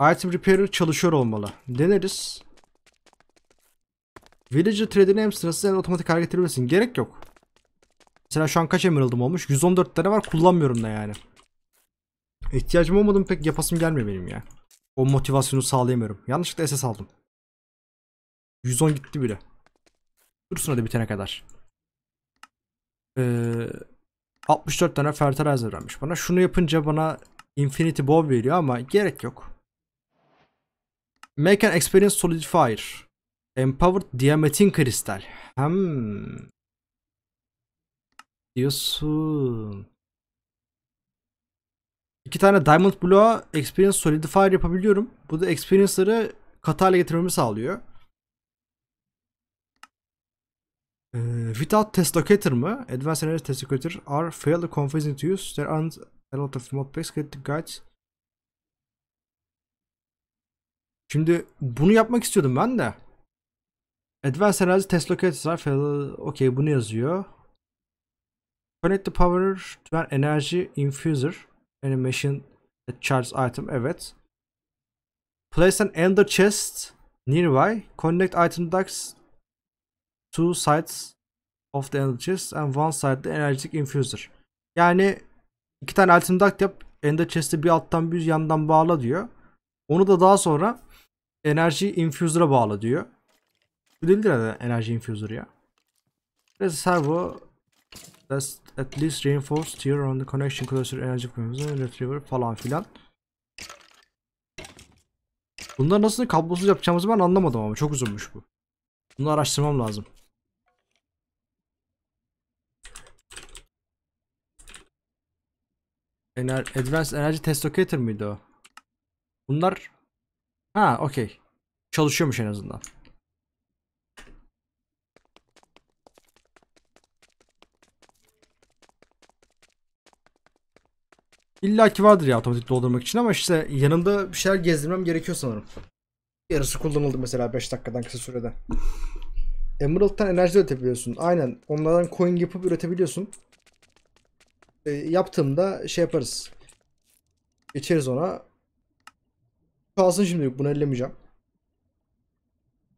Item Repairer çalışıyor olmalı. Deneriz. Villager trade'in hem sırası hem otomatik hareket ettirebilirsin. Gerek yok. Mesela şu an kaç emerald'ım olmuş? 114 tane var kullanmıyorum da yani. İhtiyacım olmadım pek yapasım gelmiyor benim ya. O motivasyonu sağlayamıyorum. Yanlışlıkla SS aldım. 110 gitti bile. Dursun hadi bitene kadar. Ee, 64 tane fertilizer vermiş bana. Şunu yapınca bana Infinity Bow veriyor ama gerek yok. Make an experience solidifier. Empowered diametin kristal. Hem diyorsun. İki tane Diamond Blue'a Experience Solidifier yapabiliyorum. Bu da Experience'ları katı hale getirmemi sağlıyor. Ee, without Test Locator mı? Advanced Energy Test Locator are fairly confusing to use. There aren't a lot of mod packs. Get the guides. Şimdi bunu yapmak istiyordum ben de. Advanced Analysis Test Locators are Okey bunu yazıyor. Connect the power to an energy infuser. Animation that charge item. Evet. Place an ender chest nearby. Connect item ducts two sides of the ender chest and one side the energetic infuser. Yani iki tane item duct yap. Ender chest'i bir alttan bir yandan bağla diyor. Onu da daha sonra Enerji infuser'a bağlı diyor. Bu değildir herhalde enerji infuser ya. Biraz servo Let's at least reinforce tier on the connection closer energy infuser, retriever falan filan. Bunlar nasıl kablosuz yapacağımızı ben anlamadım ama çok uzunmuş bu. Bunu araştırmam lazım. Ener Advanced Energy test locator mıydı o? Bunlar Ha okey. Çalışıyormuş en azından. İlla ki vardır ya otomatik doldurmak için ama işte yanımda bir şeyler gezdirmem gerekiyor sanırım. Yarısı kullanıldı mesela 5 dakikadan kısa sürede. Emerald'dan enerji üretebiliyorsun. Aynen. Onlardan coin yapıp üretebiliyorsun. E, yaptığımda şey yaparız. Geçeriz ona kalsın şimdi bunu ellemeyeceğim.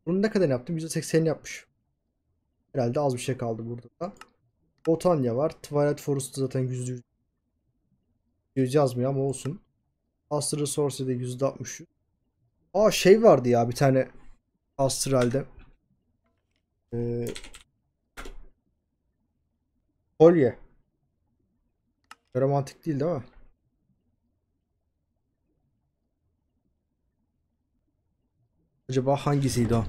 Bunu ne kadar yaptım? %80 yapmış. Herhalde az bir şey kaldı burada da. Botanya var. Twilight Forest zaten %100 100 yazmıyor ama olsun. Astral Sorcery'de %60. Aa şey vardı ya bir tane Astral'de. Ee, kolye. Romantik değil değil mi? Acaba hangisiydi o?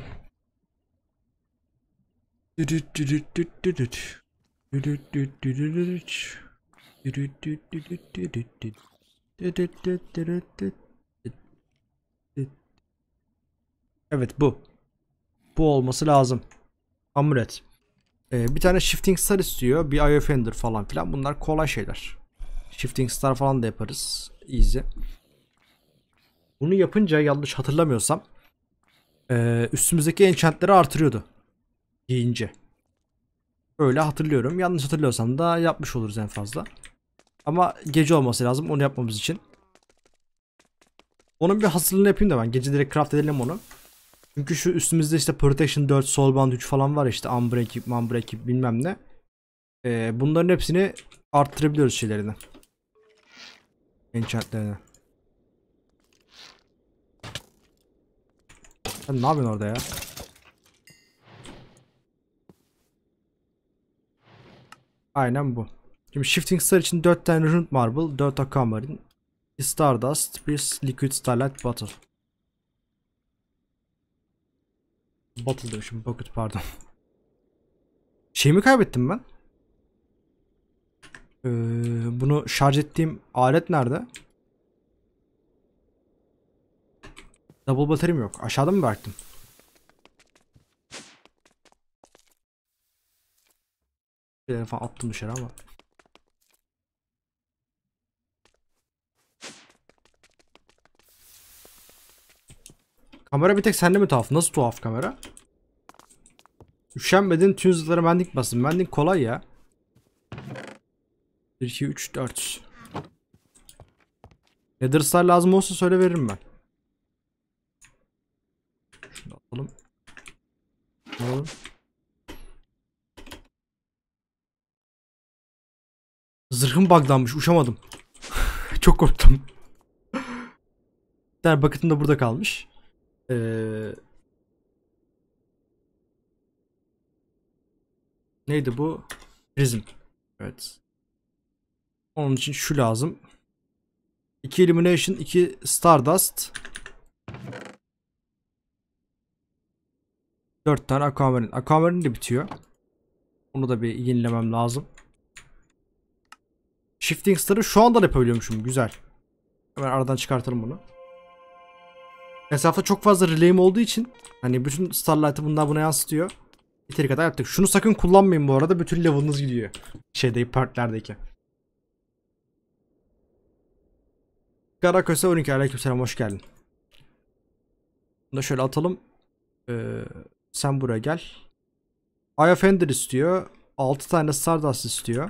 Evet bu. Bu olması lazım. Amulet. Ee, bir tane Shifting Star istiyor. Bir Eye Offender falan filan. Bunlar kolay şeyler. Shifting Star falan da yaparız. Easy. Bunu yapınca yanlış hatırlamıyorsam e, üstümüzdeki enchantleri artırıyordu. Giyince. Öyle hatırlıyorum. Yanlış hatırlıyorsam da yapmış oluruz en fazla. Ama gece olması lazım onu yapmamız için. Onun bir hasılını yapayım da ben. Gece direkt craft edelim onu. Çünkü şu üstümüzde işte Protection 4, Soulbound 3 falan var işte Unbreakable, Unbreakable bilmem ne. Ee, bunların hepsini arttırabiliyoruz şeylerini. Enchantlerini. Sen ne yapıyorsun orada ya? Aynen bu. Şimdi Shifting Star için 4 tane Runt Marble, 4 Akamarin, Stardust, bir Liquid Starlight Bottle. Bottle demişim, Bucket pardon. Şey mi kaybettim ben. Ee, bunu şarj ettiğim alet nerede? Double batterim yok. Aşağıda mı bıraktım? Şeyleri falan attım dışarı ama. Kamera bir tek sende mi tuhaf? Nasıl tuhaf kamera? Üşenmedin tüm zıtlara mendik basın. mendik kolay ya. 1, 2, 3, 4. Nether Star lazım olsa söyle veririm ben. Oğlum. Oğlum. Zırhım buglanmış uçamadım. Çok korktum. Der bakıtım da burada kalmış. Ee, neydi bu? Prizm. Evet. Onun için şu lazım. 2 Elimination, 2 Stardust. 4 tane aquamarin. Aquamarin de bitiyor. Onu da bir yenilemem lazım. Shifting Star'ı şu anda yapabiliyormuşum. Güzel. Hemen aradan çıkartırım bunu. Mesafede çok fazla relay'im olduğu için hani bütün Starlight'ı bundan buna yansıtıyor. Yeteri kadar yaptık. Şunu sakın kullanmayın bu arada. Bütün level'ınız gidiyor. Şeyde partlerdeki. Karaköse 12 aleykümselam hoş geldin. Bunu da şöyle atalım. Ee, sen buraya gel. Eye of Ender istiyor. 6 tane Stardust istiyor.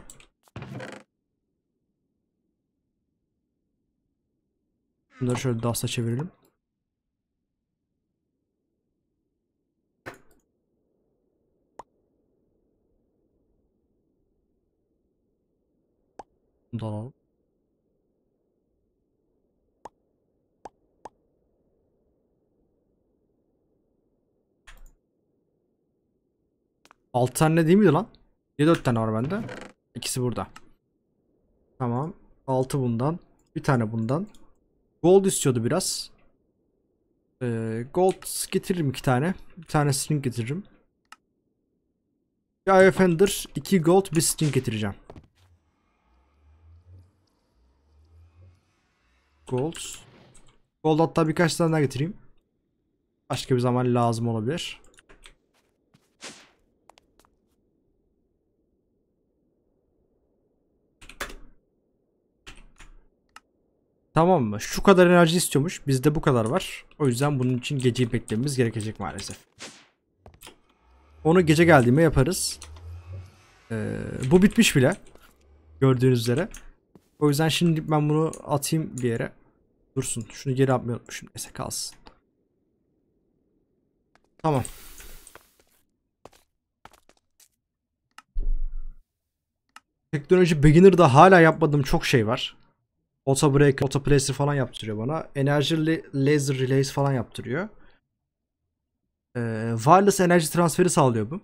Bunları şöyle Dust'a çevirelim. Bunu da alalım. 6 tane değil miydi lan? Niye 4 tane var bende? İkisi burada. Tamam. 6 bundan. Bir tane bundan. Gold istiyordu biraz. Ee, gold getiririm iki tane. Bir tane string getiririm. Bir Offender, 2 gold, bir string getireceğim. Gold. Gold hatta birkaç tane daha getireyim. Başka bir zaman lazım olabilir. Tamam mı? Şu kadar enerji istiyormuş. Bizde bu kadar var. O yüzden bunun için geceyi beklememiz gerekecek maalesef. Onu gece geldiğime yaparız. Ee, bu bitmiş bile. Gördüğünüz üzere. O yüzden şimdi ben bunu atayım bir yere. Dursun. Şunu geri atmayı unutmuşum. Neyse kalsın. Tamam. Teknoloji Beginner'da hala yapmadığım çok şey var. Auto Breaker, Auto Placer falan yaptırıyor bana. Enerjili Laser release falan yaptırıyor. Ee, wireless enerji transferi sağlıyor bu.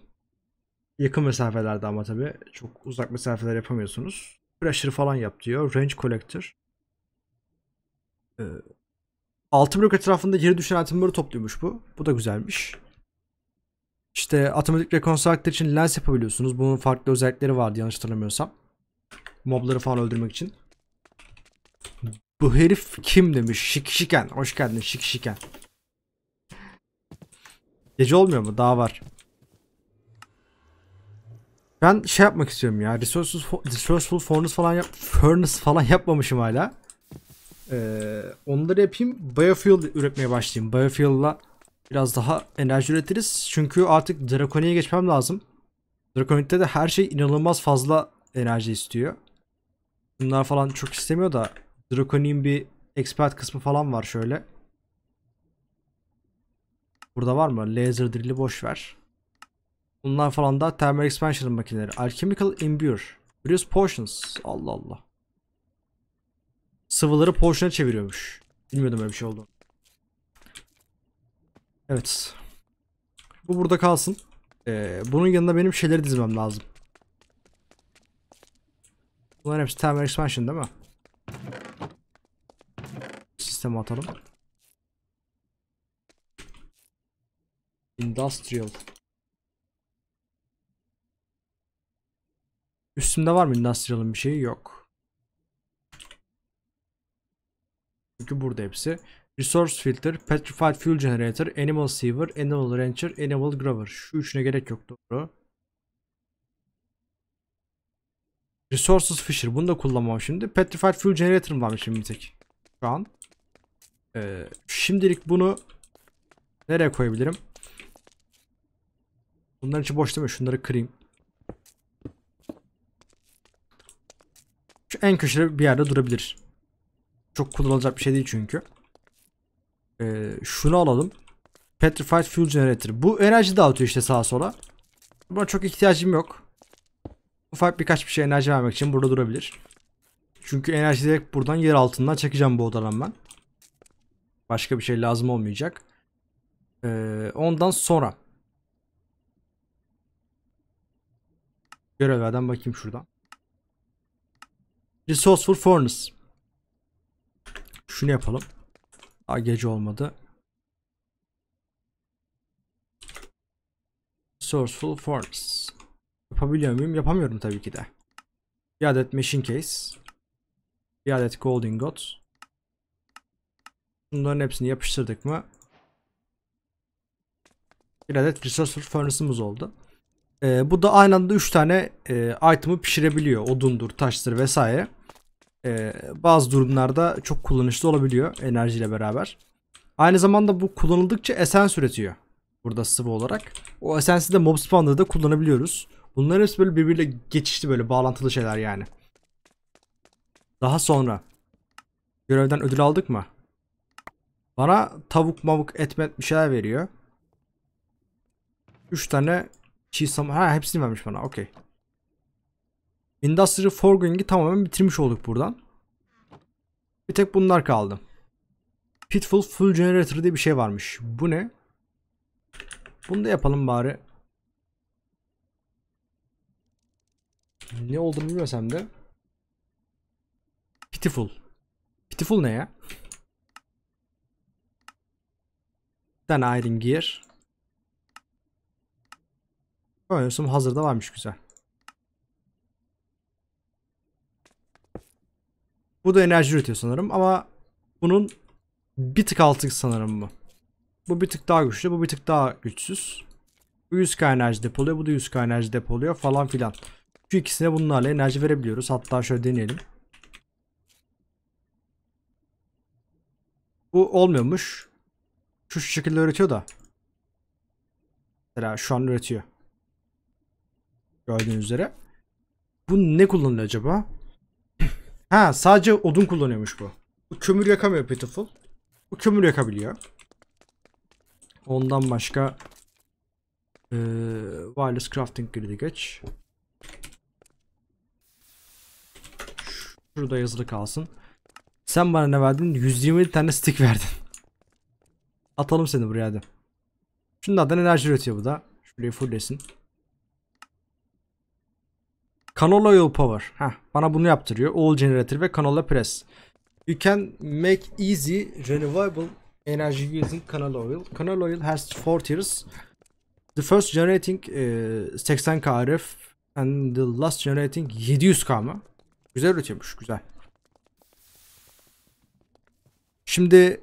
Yakın mesafelerde ama tabi çok uzak mesafeler yapamıyorsunuz. Pressure falan yaptırıyor. Range Collector. Ee, 6 blok etrafında geri düşen atomları topluyormuş bu. Bu da güzelmiş. İşte Automatic Reconstructor için lens yapabiliyorsunuz. Bunun farklı özellikleri vardı yanlış hatırlamıyorsam. Mobları falan öldürmek için. Bu herif kim demiş Şik Şiken, Hoş geldin Şiken. Gece olmuyor mu? Daha var. Ben şey yapmak istiyorum ya. Resourceful, resourceful furnace falan yap furnace falan yapmamışım hala. Ee, onları yapayım. Biofuel üretmeye başlayayım. Biofuel'la biraz daha enerji üretiriz. Çünkü artık Draconia'ya geçmem lazım. Draconic'te de her şey inanılmaz fazla enerji istiyor. Bunlar falan çok istemiyor da Draconi'nin bir expert kısmı falan var şöyle. Burada var mı? Laser drill'i boş ver. Bunlar falan da Thermal Expansion makineleri. Alchemical Imbure. Produce Potions. Allah Allah. Sıvıları potion'a çeviriyormuş. Bilmiyordum öyle bir şey olduğunu. Evet. Bu burada kalsın. Ee, bunun yanında benim şeyleri dizmem lazım. Bunların hepsi Thermal Expansion değil mi? sisteme atalım. Industrial. Üstümde var mı industrial'ın bir şeyi? Yok. Çünkü burada hepsi. Resource Filter, Petrified Fuel Generator, Animal Seaver, Animal Rancher, Animal Grower. Şu üçüne gerek yok doğru. Resources Fisher. Bunu da kullanmam şimdi. Petrified Fuel Generator'ım varmış şimdi bir tek. Şu an. Ee, şimdilik bunu nereye koyabilirim? Bunların için boş değil mi? Şunları kırayım. Şu en köşede bir yerde durabilir. Çok kullanılacak bir şey değil çünkü. Ee, şunu alalım. Petrified Fuel Generator. Bu enerji dağıtıyor işte sağa sola. Buna çok ihtiyacım yok. Ufak birkaç bir şey enerji vermek için burada durabilir. Çünkü enerjiyi direkt buradan yer altından çekeceğim bu odadan ben. Başka bir şey lazım olmayacak. Ee, ondan sonra görevlerden bakayım şuradan. Resourceful Furnace. Şunu yapalım. Daha gece olmadı. Resourceful Furnace. Yapabiliyor muyum? Yapamıyorum tabii ki de. Bir adet Machine Case. Bir adet Golden God. Bunların hepsini yapıştırdık mı? Bir adet resource furnace'ımız oldu. Ee, bu da aynı anda 3 tane e, item'ı pişirebiliyor. Odundur, taştır vesaire. Ee, bazı durumlarda çok kullanışlı olabiliyor enerjiyle beraber. Aynı zamanda bu kullanıldıkça esens üretiyor. Burada sıvı olarak. O esensi de mob spawn'da da kullanabiliyoruz. Bunların hepsi böyle birbiriyle geçişli böyle bağlantılı şeyler yani. Daha sonra görevden ödül aldık mı? Bana tavuk mavuk etmet bir şeyler veriyor. 3 tane çiğsam ha hepsini vermiş bana. Okey. Industry Forging'i tamamen bitirmiş olduk buradan. Bir tek bunlar kaldı. Pitfall Full Generator diye bir şey varmış. Bu ne? Bunu da yapalım bari. Ne olduğunu bilmesem de. Pitiful. Pitiful ne ya? Then Iron Gear. Koyuyorsam hazırda varmış güzel. Bu da enerji üretiyor sanırım ama bunun bir tık altı sanırım bu. Bu bir tık daha güçlü, bu bir tık daha güçsüz. Bu 100k enerji depoluyor, bu da 100k enerji depoluyor falan filan. Şu ikisine bunlarla enerji verebiliyoruz. Hatta şöyle deneyelim. Bu olmuyormuş. Şu şekilde öğretiyor da. Mesela şu an öğretiyor. Gördüğünüz üzere. Bu ne kullanıyor acaba? ha sadece odun kullanıyormuş bu. bu kömür yakamıyor Pitiful. Bu kömür yakabiliyor. Ondan başka ee, wireless crafting grid'e geç. Şurada yazılı kalsın. Sen bana ne verdin? 120 tane stick verdin. Atalım seni buraya hadi. Şunlardan enerji üretiyor bu da. Şurayı fulllesin. Canola oil power. Heh, bana bunu yaptırıyor. Oil generator ve canola press. You can make easy renewable energy using canola oil. Canola oil has 4 tiers. The first generating e, 80k RF and the last generating 700k mı? Güzel üretiyormuş. Güzel. Şimdi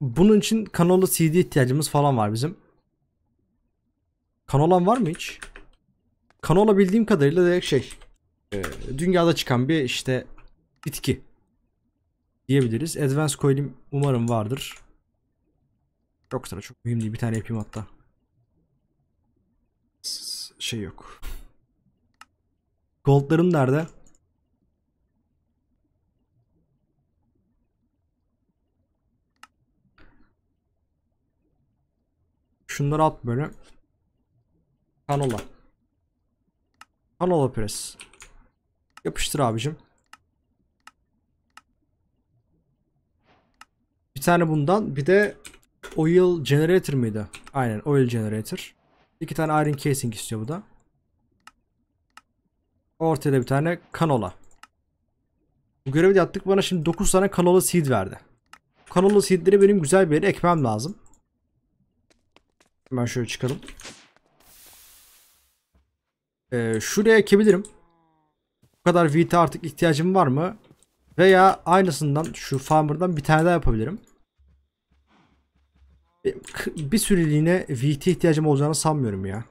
bunun için kanolu CD ihtiyacımız falan var bizim. Kanolan var mı hiç? Kanola bildiğim kadarıyla direkt şey. E, dünyada çıkan bir işte bitki. Diyebiliriz. Advanced coil'im umarım vardır. Çok sıra çok mühim değil. Bir tane yapayım hatta. Şey yok. Goldlarım nerede? Şunları at böyle. Kanola. Kanola pres. Yapıştır abicim. Bir tane bundan. Bir de oil generator mıydı? Aynen oil generator. İki tane iron casing istiyor bu da. Ortaya da bir tane kanola. Bu görevi de yaptık. Bana şimdi 9 tane kanola seed verdi. Kanola seedleri benim güzel bir yere ekmem lazım. Hemen şöyle çıkalım. Ee, şuraya ekebilirim. Bu kadar VT artık ihtiyacım var mı? Veya aynısından şu farmer'dan bir tane daha yapabilirim. Ee, bir süreliğine VT ihtiyacım olacağını sanmıyorum ya.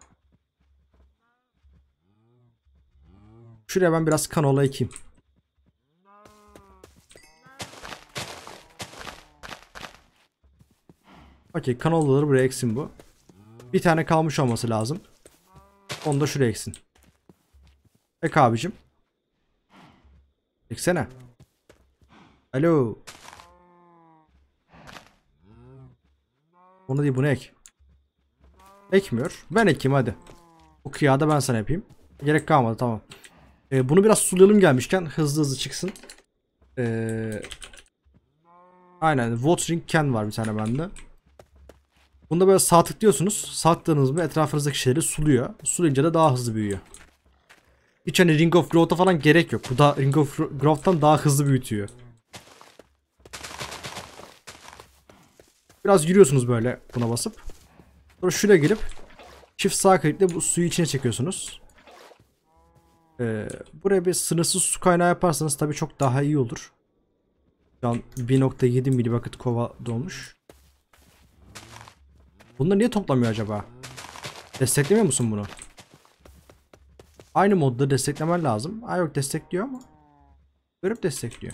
Şuraya ben biraz kanola ekeyim. Okey kanolaları buraya eksin bu. Bir tane kalmış olması lazım. Onu da şuraya eksin. Ek abicim. Eksene. Alo. Onu değil bunu ek. Ekmiyor. Ben ekeyim hadi. Bu kıyada ben sana yapayım. Gerek kalmadı tamam. Ee, bunu biraz sulayalım gelmişken hızlı hızlı çıksın. Ee, aynen watering can var bir tane bende. Bunda böyle sağ tıklıyorsunuz. Sağ tıkladığınız gibi etrafınızdaki şeyleri suluyor. Sulayınca da daha hızlı büyüyor. Hiç hani Ring of Growth'a falan gerek yok. Bu da Ring of Growth'tan daha hızlı büyütüyor. Biraz yürüyorsunuz böyle buna basıp. Sonra şuraya girip çift sağ klikle bu suyu içine çekiyorsunuz. Ee, buraya bir sınırsız su kaynağı yaparsanız tabii çok daha iyi olur. Şu an 1.7 milibucket kova dolmuş. Bunları niye toplamıyor acaba? Desteklemiyor musun bunu? Aynı modda desteklemen lazım. Ay yok destekliyor ama. Görüp destekliyor.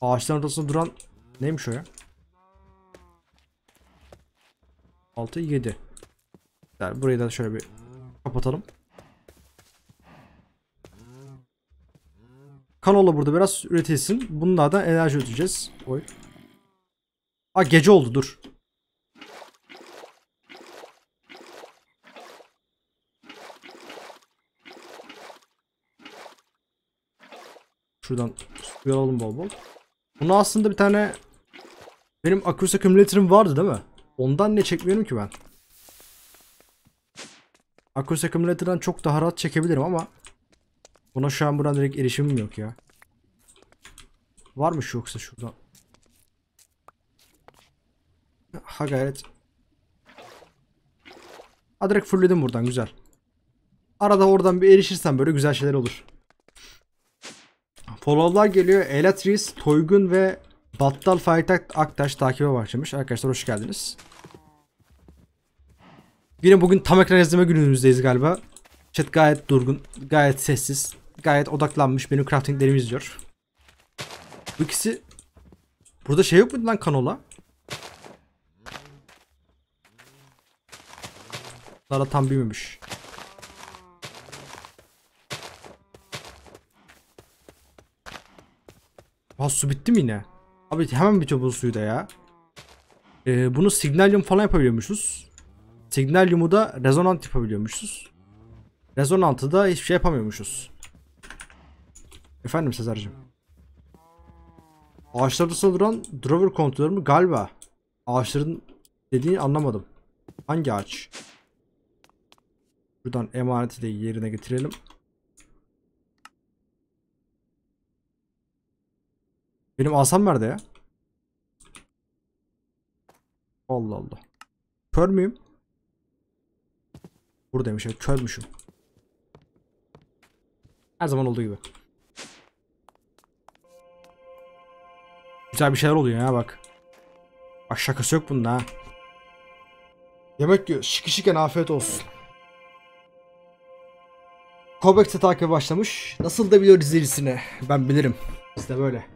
Ağaçların ortasında duran neymiş o ya? 6 7. Yani burayı da şöyle bir kapatalım. Kanola burada biraz üretilsin. Bununla da enerji ödeyeceğiz. Oy. Aa gece oldu dur. Şuradan suyu alalım bol bol. Bunu aslında bir tane benim Akrus Accumulator'ım vardı değil mi? Ondan ne çekmiyorum ki ben? Akrus Accumulator'dan çok daha rahat çekebilirim ama Buna şu an buradan direkt erişimim yok ya. Var mı yoksa şurada? Ha gayet. Ha direkt fullledim buradan güzel. Arada oradan bir erişirsen böyle güzel şeyler olur. Follow'lar geliyor. Elatris, Toygun ve Battal Faytak Aktaş takibe başlamış. Arkadaşlar hoş geldiniz. Yine bugün tam ekran izleme günümüzdeyiz galiba. Chat gayet durgun, gayet sessiz gayet odaklanmış benim craftinglerimi izliyor. Bu ikisi Burada şey yok muydu lan kanola? Bunlar tam büyümemiş. Aa su bitti mi yine? Abi hemen bitiyor bu suyu da ya. Ee, bunu signalyum falan yapabiliyormuşuz. Signalyumu da rezonant yapabiliyormuşuz. Rezonantı da hiçbir şey yapamıyormuşuz. Efendim Sezar'cığım. Ağaçlarda saldıran Drover kontrolü mü? Galiba. Ağaçların dediğini anlamadım. Hangi ağaç? Buradan emaneti de yerine getirelim. Benim asam nerede ya? Allah Allah. Kör müyüm? Buradaymış. Körmüşüm. Her zaman olduğu gibi. Güzel bir şeyler oluyor ya bak. Bak şakası yok bunda ha. Yemek diyor. Şıkışıken afiyet olsun. Kobek'te takip başlamış. Nasıl da biliyor izleyicisini. Ben bilirim. Biz de böyle.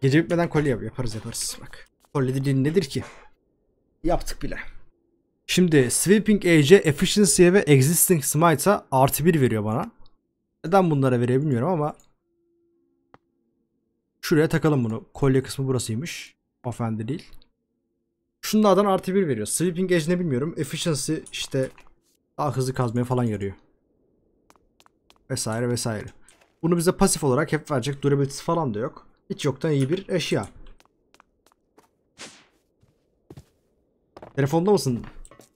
Gece bitmeden kolye yap yaparız yaparız. Bak. Kolye dediğin nedir ki? Yaptık bile. Şimdi Sweeping Age'e Efficiency'e ve Existing Smite'a artı 1 veriyor bana. Neden bunlara verebilmiyorum ama Şuraya takalım bunu. Kolye kısmı burasıymış. Ofendi değil. Şunlardan artı bir veriyor. Sweeping Edge ne bilmiyorum. Efficiency işte daha hızlı kazmaya falan yarıyor. Vesaire vesaire. Bunu bize pasif olarak hep verecek. Durability falan da yok. Hiç yoktan iyi bir eşya. Telefonda mısın?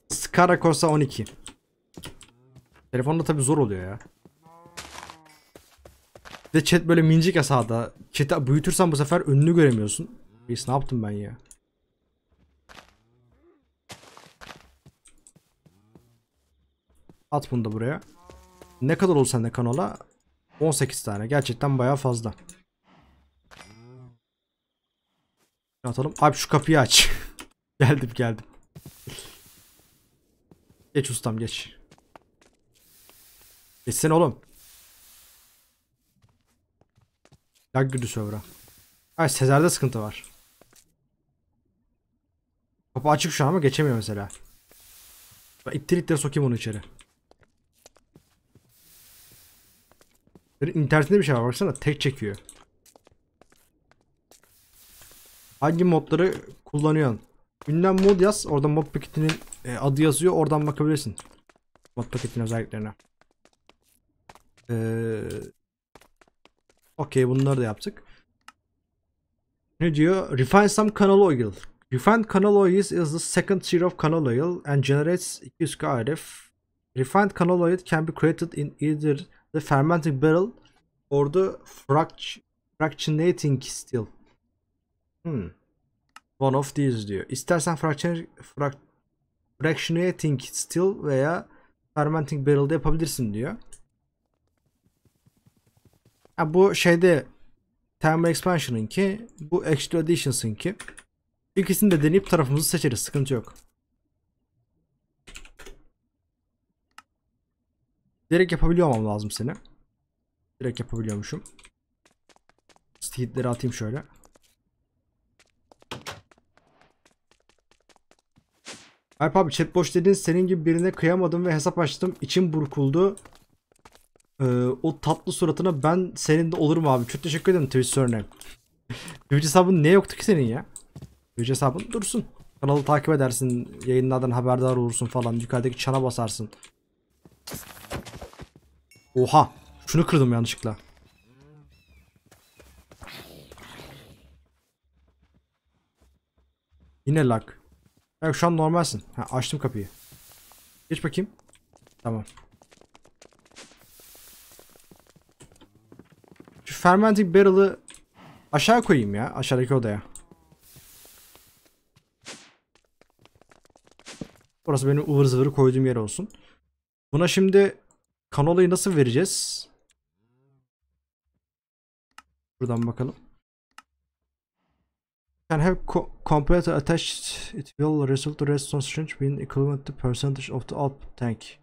Skarakosa 12. Telefonda tabi zor oluyor ya. Ve chat böyle minicik ya sağda. Chat'i büyütürsen bu sefer önünü göremiyorsun. Reis ne yaptım ben ya? At bunu da buraya. Ne kadar oldu sende kanala? 18 tane. Gerçekten bayağı fazla. Atalım. Abi şu kapıyı aç. geldim geldim. Geç ustam geç. Geçsene oğlum. Lag güdü server'a. Hayır Sezer'de sıkıntı var. Kapı açık şu an ama geçemiyor mesela. Ben ittir ittir sokayım onu içeri. İnternetinde bir şey var baksana tek çekiyor. Hangi modları kullanıyorsun? Ünlem mod yaz. Orada mod paketinin e, adı yazıyor. Oradan bakabilirsin. Mod paketinin özelliklerine. Eee Okey bunları da yaptık. Ne diyor? Refine some canola oil. Refined canola oil is the second tier of canola oil and generates 200 KRF. Refined canola oil can be created in either the fermenting barrel or the fractionating still. Hmm. One of these diyor. İstersen fraction, frac, fractionating still veya fermenting barrelde yapabilirsin diyor. Ha, bu şeyde Time Expansion'ın ki bu Extra Editions'ın ki ikisini de deneyip tarafımızı seçeriz. Sıkıntı yok. Direkt yapabiliyor olmam lazım seni. Direkt yapabiliyormuşum. Steed'leri atayım şöyle. Alp abi chat boş dedin senin gibi birine kıyamadım ve hesap açtım. İçim burkuldu. Ee, o tatlı suratına ben senin de olurum abi. Çok teşekkür ederim Twitch Surname. Twitch hesabın ne yoktu ki senin ya? Twitch hesabın dursun. Kanalı takip edersin. Yayınlardan haberdar olursun falan. Yukarıdaki çana basarsın. Oha. Şunu kırdım yanlışlıkla. Yine lag. Bak şu an normalsin. Ha, açtım kapıyı. Geç bakayım. Tamam. Şu fermenting barrel'ı aşağı koyayım ya. Aşağıdaki odaya. Burası benim ıvır zıvırı koyduğum yer olsun. Buna şimdi kanolayı nasıl vereceğiz? Buradan bakalım. Can have co complete attached it will result to rest change being equivalent to percentage of the output tank.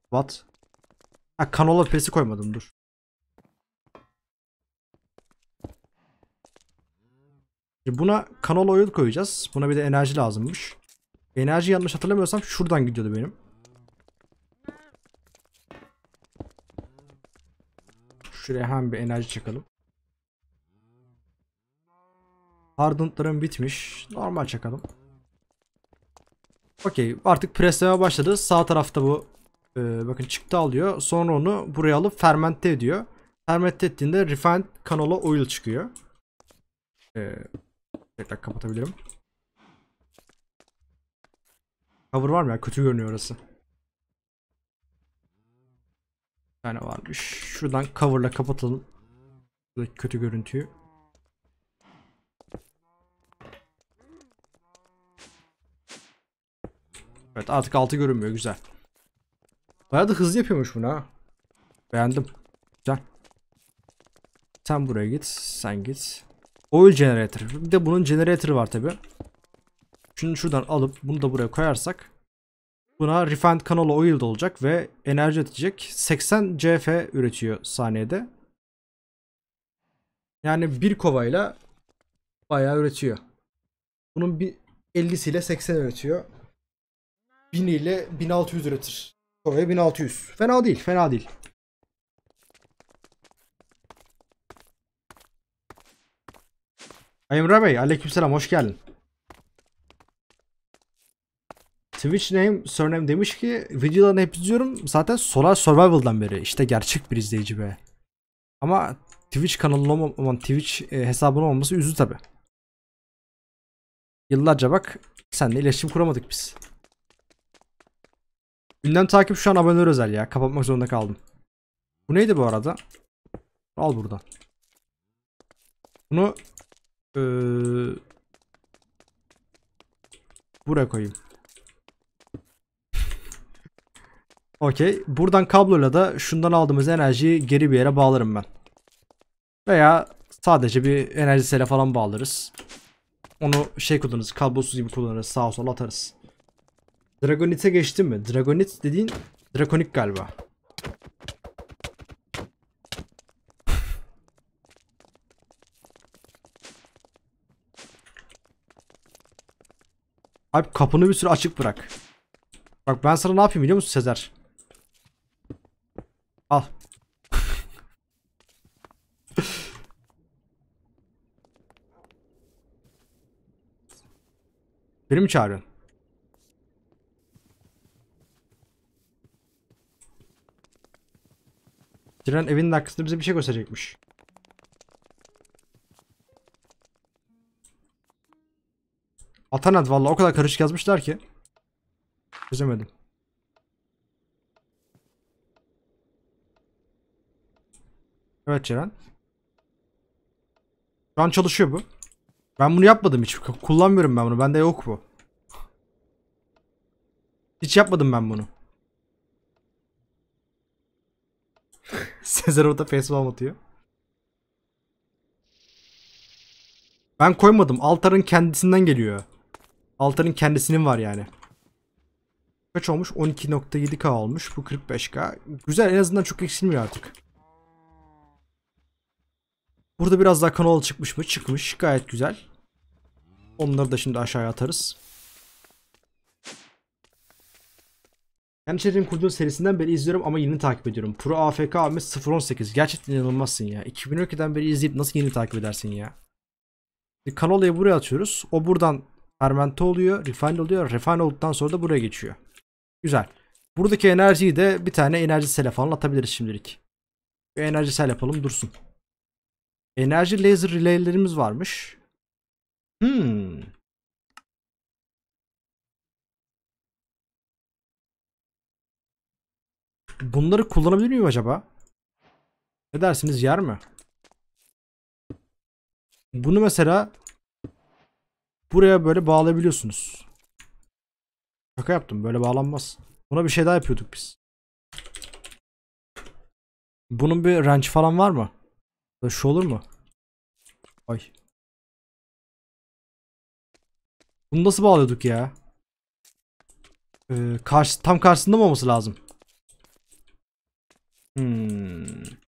What? Ha kanola pesi koymadım dur. Şimdi buna kanola oil koyacağız. Buna bir de enerji lazımmış. Enerji yanlış hatırlamıyorsam şuradan gidiyordu benim. Şuraya hem bir enerji çakalım. Hardened'larım bitmiş. Normal çakalım. Okey artık presleme başladı. Sağ tarafta bu e, bakın çıktı alıyor. Sonra onu buraya alıp fermente ediyor. Fermente ettiğinde refined kanola oil çıkıyor. E, Tekrar kapatabilirim. Cover var mı ya? Kötü görünüyor orası. Bir tane varmış. Şuradan coverla kapatalım. Şuradaki kötü görüntüyü. Evet artık altı görünmüyor güzel. Bayağı da hızlı yapıyormuş bunu ha. Beğendim. Güzel. Sen buraya git. Sen git. Oil generator. Bir de bunun generator var tabi. Şunu şuradan alıp bunu da buraya koyarsak buna refined canola oil de olacak ve enerji üretecek. 80 CF üretiyor saniyede. Yani bir kovayla bayağı üretiyor. Bunun bir 50'si ile 80 üretiyor. 1000 ile 1600 üretir. Kovaya 1600. Fena değil, fena değil. Emre Bey aleykümselam hoş geldin. Twitch name surname demiş ki videolarını hep izliyorum zaten Solar Survival'dan beri işte gerçek bir izleyici be. Ama Twitch kanalının aman Twitch e, hesabının olması üzü tabi. Yıllarca bak senle iletişim kuramadık biz. Gündem takip şu an aboneler özel ya kapatmak zorunda kaldım. Bu neydi bu arada? Al buradan. Bunu ee, buraya koyayım. Okey. Buradan kabloyla da şundan aldığımız enerjiyi geri bir yere bağlarım ben. Veya sadece bir enerji sele falan bağlarız. Onu şey kullanırız. Kablosuz gibi kullanırız. Sağa sola atarız. Dragonite geçtim mi? Dragonite dediğin Drakonik galiba. Alp kapını bir süre açık bırak. Bak ben sana ne yapayım biliyor musun Sezer? Al. Beni mi çağırıyorsun? Diren evinin arkasında bize bir şey gösterecekmiş. Atanat valla o kadar karışık yazmışlar ki. Çözemedim. Evet Ceren. Şu an çalışıyor bu. Ben bunu yapmadım hiç. Kullanmıyorum ben bunu. Bende yok bu. Hiç yapmadım ben bunu. Sezer orada Facebook atıyor. Ben koymadım. Altar'ın kendisinden geliyor. Altanın kendisinin var yani. Kaç olmuş? 12.7k olmuş. Bu 45k. Güzel en azından çok eksilmiyor artık. Burada biraz daha kanal çıkmış mı? Çıkmış. Gayet güzel. Onları da şimdi aşağıya atarız. Kendi yani çetemin kurduğun serisinden beri izliyorum ama yeni takip ediyorum. Pro AFK Ahmet 018. Gerçekten inanılmazsın ya. 2012'den beri izleyip nasıl yeni takip edersin ya? Kanola'yı buraya atıyoruz. O buradan fermente oluyor, refine oluyor. Refine olduktan sonra da buraya geçiyor. Güzel. Buradaki enerjiyi de bir tane enerji sele falan atabiliriz şimdilik. Bir enerji sel yapalım dursun. Enerji laser relaylerimiz varmış. Hmm. Bunları kullanabilir miyim acaba? Ne dersiniz yer mi? Bunu mesela Buraya böyle bağlayabiliyorsunuz. Şaka yaptım. Böyle bağlanmaz. Buna bir şey daha yapıyorduk biz. Bunun bir ranch falan var mı? Şu şey olur mu? Ay. Bunu nasıl bağlıyorduk ya? Ee, karşı, tam karşısında mı olması lazım? Hmm.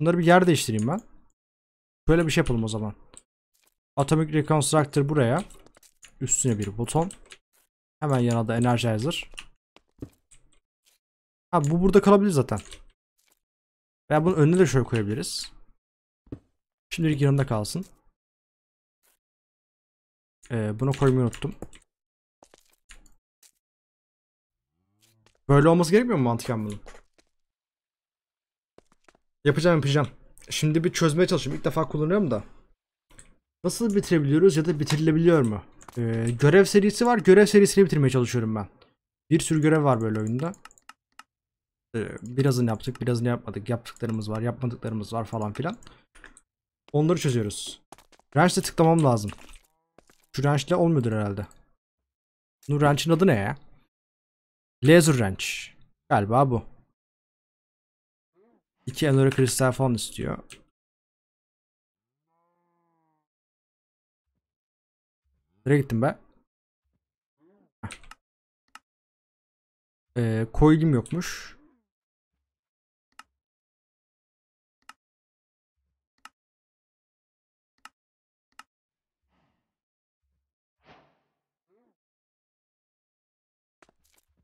Bunları bir yer değiştireyim ben. Böyle bir şey yapalım o zaman. Atomic Reconstructor buraya. Üstüne bir buton. Hemen yanında Energizer. Ha bu burada kalabilir zaten. Veya bunun önüne de şöyle koyabiliriz. Şimdilik yanında kalsın. Ee, bunu koymayı unuttum. Böyle olması gerekmiyor mu mantıken bunun? Yapacağım yapacağım. Şimdi bir çözmeye çalışıyorum. İlk defa kullanıyorum da. Nasıl bitirebiliyoruz ya da bitirilebiliyor mu? Ee, görev serisi var. Görev serisini bitirmeye çalışıyorum ben. Bir sürü görev var böyle oyunda. Ee, birazını yaptık, birazını yapmadık. Yaptıklarımız var, yapmadıklarımız var falan filan. Onları çözüyoruz. Wrench'le tıklamam lazım. Şu wrench'le olmuyordur herhalde. Bu ranch'in adı ne ya? Laser Ranch. Galiba bu. İki Allure kristal falan istiyor. Nereye gittim ben? Ee, coil'im yokmuş.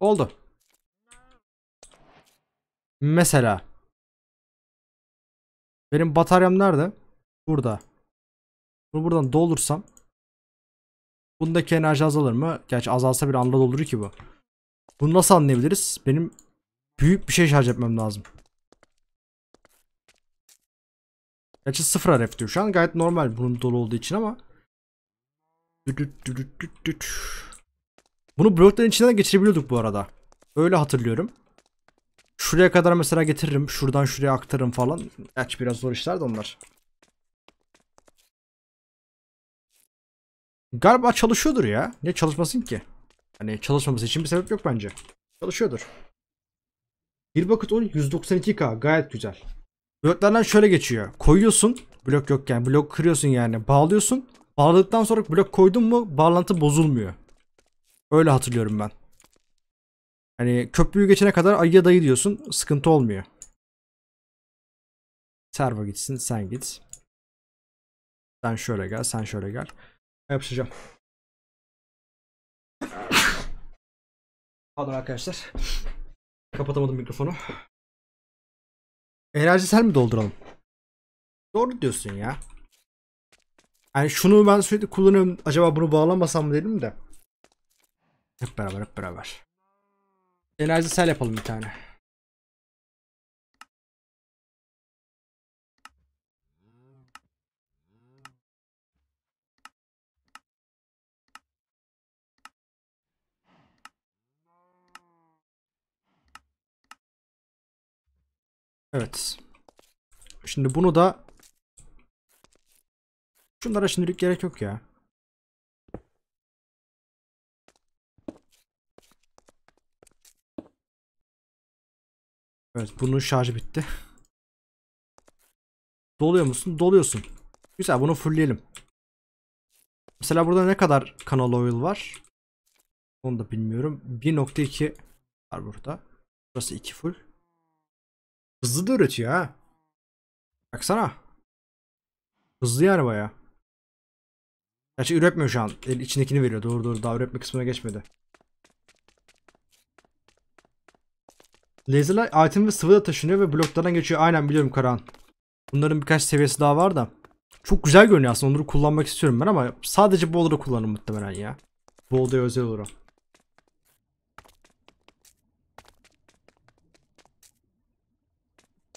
Oldu. Mesela benim bataryam nerede? Burada. Bunu buradan doldursam. Bundaki enerji azalır mı? Gerçi azalsa bir anda doldurur ki bu. Bunu nasıl anlayabiliriz? Benim büyük bir şey şarj etmem lazım. Gerçi sıfır RF diyor şu an. Gayet normal bunun dolu olduğu için ama. Bunu blokların içinden geçirebiliyorduk bu arada. Öyle hatırlıyorum. Şuraya kadar mesela getiririm. Şuradan şuraya aktarırım falan. Aç biraz zor işler de onlar. Galiba çalışıyordur ya. Ne çalışmasın ki? Hani çalışmaması için bir sebep yok bence. Çalışıyordur. Bir bakıt 10 192k gayet güzel. Bloklardan şöyle geçiyor. Koyuyorsun. Blok yokken, Blok kırıyorsun yani. Bağlıyorsun. Bağladıktan sonra blok koydun mu bağlantı bozulmuyor. Öyle hatırlıyorum ben. Hani köprüyü geçene kadar ayıya dayı diyorsun. Sıkıntı olmuyor. Servo gitsin sen git. Sen şöyle gel sen şöyle gel. Yapışacağım. Pardon arkadaşlar. Kapatamadım mikrofonu. Enerjisel mi dolduralım? Doğru diyorsun ya. Yani şunu ben sürekli kullanıyorum. Acaba bunu bağlamasam mı dedim de. Hep beraber hep beraber sel yapalım bir tane. Evet. Şimdi bunu da şunlara şimdilik gerek yok ya. Evet bunun şarjı bitti. Doluyor musun? Doluyorsun. Güzel bunu fullleyelim. Mesela burada ne kadar kanal oil var? Onu da bilmiyorum. 1.2 var burada. Burası 2 full. Hızlı da üretiyor ha. Baksana. Hızlı yani baya. Gerçi üretmiyor şu an. El içindekini veriyor. Doğru doğru daha üretme kısmına geçmedi. Laserler item ve sıvı da taşınıyor ve bloklardan geçiyor. Aynen biliyorum Karan. Bunların birkaç seviyesi daha var da. Çok güzel görünüyor aslında onları kullanmak istiyorum ben ama sadece bu odada kullanırım muhtemelen ya. Bu odaya özel olurum.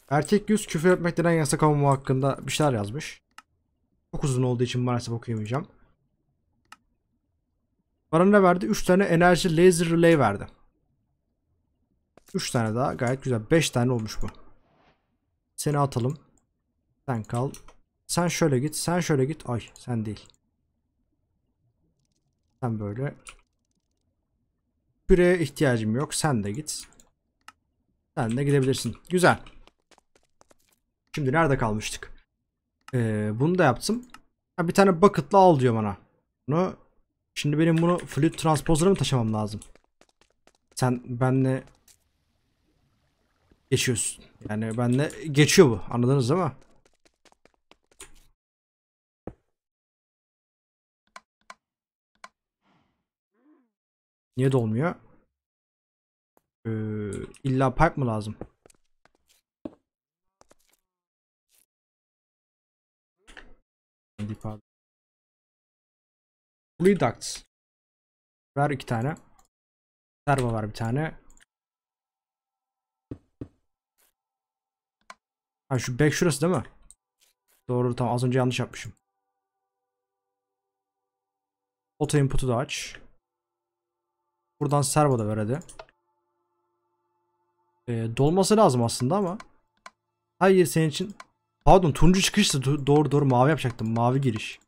Erkek yüz küfür etmek denen yasak olma hakkında bir şeyler yazmış. Çok uzun olduğu için maalesef okuyamayacağım. Bana ne verdi? 3 tane enerji laser relay verdi. 3 tane daha gayet güzel. 5 tane olmuş bu. Seni atalım. Sen kal. Sen şöyle git. Sen şöyle git. Ay sen değil. Sen böyle. Küreye ihtiyacım yok. Sen de git. Sen de gidebilirsin. Güzel. Şimdi nerede kalmıştık? Ee, bunu da yaptım. Ha, bir tane bucket'la al diyor bana. Bunu Şimdi benim bunu flüt transpozer'a mı taşımam lazım? Sen benle geçiyorsun. Yani ben de geçiyor bu. Anladınız değil mi? Niye dolmuyor? Ee, illa pipe mı lazım? Pardon. Fluid Ver iki tane. Servo var bir tane. Ha şu back şurası değil mi? Doğru tamam az önce yanlış yapmışım. Auto input'u da aç. Buradan servo da ver hadi. Ee, dolması lazım aslında ama. Hayır senin için. Pardon turuncu çıkıştı. Doğru doğru mavi yapacaktım. Mavi giriş.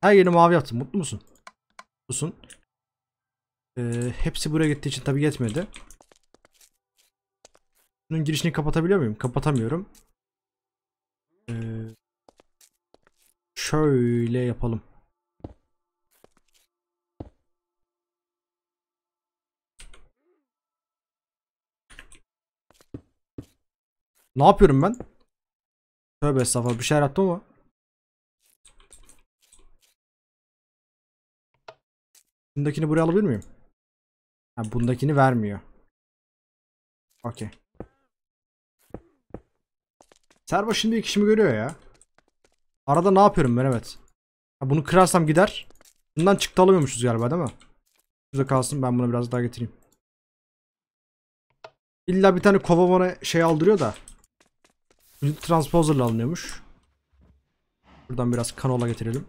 Her yeri mavi yaptım. Mutlu musun? Mutlusun. Ee, hepsi buraya gittiği için tabi yetmedi. Bunun girişini kapatabiliyor muyum? Kapatamıyorum. Ee, şöyle yapalım. Ne yapıyorum ben? Tövbe estağfurullah bir şey yaptım mı? Bundakini buraya alabilir miyim? Ha, bundakini vermiyor. Okey. Servo şimdi ilk kişimi görüyor ya. Arada ne yapıyorum ben evet. Ya bunu kırarsam gider. Bundan çıktı alamıyormuşuz galiba değil mi? Şurada kalsın ben bunu biraz daha getireyim. İlla bir tane kova bana şey aldırıyor da. Transposer'la alınıyormuş. Buradan biraz kanola getirelim.